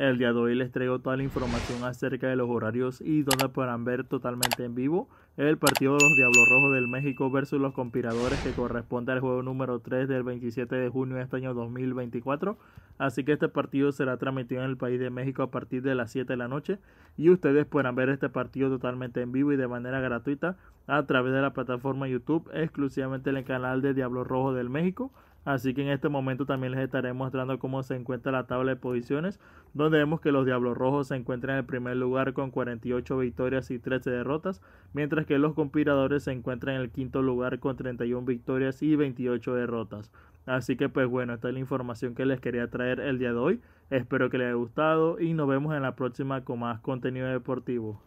El día de hoy les traigo toda la información acerca de los horarios y donde podrán ver totalmente en vivo el partido de los Diablos Rojos del México versus los Conspiradores que corresponde al juego número 3 del 27 de junio de este año 2024. Así que este partido será transmitido en el país de México a partir de las 7 de la noche y ustedes podrán ver este partido totalmente en vivo y de manera gratuita a través de la plataforma YouTube exclusivamente en el canal de Diablos Rojos del México. Así que en este momento también les estaré mostrando cómo se encuentra la tabla de posiciones, donde vemos que los Diablos Rojos se encuentran en el primer lugar con 48 victorias y 13 derrotas, mientras que los Conspiradores se encuentran en el quinto lugar con 31 victorias y 28 derrotas. Así que pues bueno, esta es la información que les quería traer el día de hoy. Espero que les haya gustado y nos vemos en la próxima con más contenido deportivo.